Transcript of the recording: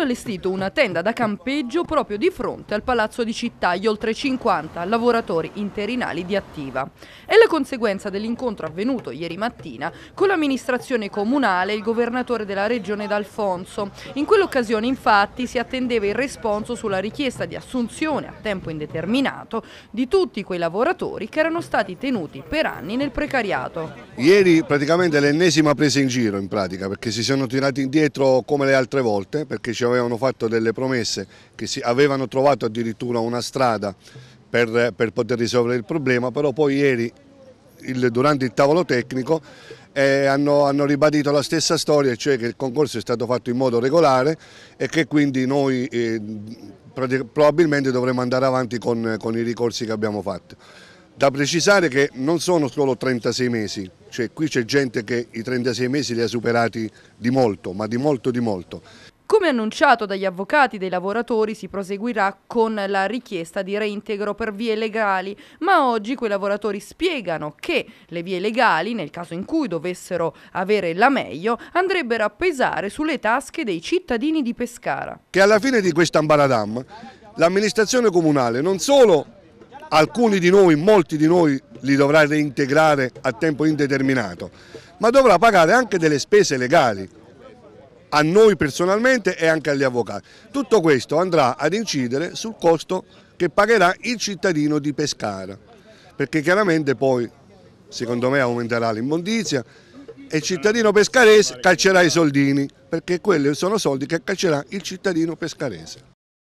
hanno allestito una tenda da campeggio proprio di fronte al palazzo di città gli oltre 50 lavoratori interinali di Attiva. È la conseguenza dell'incontro avvenuto ieri mattina con l'amministrazione comunale e il governatore della regione D'Alfonso. In quell'occasione infatti si attendeva il responso sulla richiesta di assunzione a tempo indeterminato di tutti quei lavoratori che erano stati tenuti per anni nel precariato. Ieri praticamente l'ennesima presa in giro in pratica perché si sono tirati indietro come le altre volte perché ci avevano fatto delle promesse, che si, avevano trovato addirittura una strada per, per poter risolvere il problema, però poi ieri il, durante il tavolo tecnico eh, hanno, hanno, ribadito la stessa storia, cioè che il concorso è stato fatto in modo regolare e che quindi noi eh, probabilmente dovremo andare avanti con, con i ricorsi che abbiamo fatto. Da precisare che non sono solo 36 mesi, cioè qui c'è gente che i 36 mesi li ha superati di molto, ma di molto di molto. Come annunciato dagli avvocati dei lavoratori si proseguirà con la richiesta di reintegro per vie legali, ma oggi quei lavoratori spiegano che le vie legali, nel caso in cui dovessero avere la meglio, andrebbero a pesare sulle tasche dei cittadini di Pescara. Che alla fine di questa ambaradam l'amministrazione comunale non solo alcuni di noi, molti di noi li dovrà reintegrare a tempo indeterminato, ma dovrà pagare anche delle spese legali a noi personalmente e anche agli avvocati. Tutto questo andrà ad incidere sul costo che pagherà il cittadino di Pescara, perché chiaramente poi, secondo me, aumenterà l'immondizia e il cittadino pescarese calcerà i soldini, perché quelli sono soldi che calcerà il cittadino pescarese.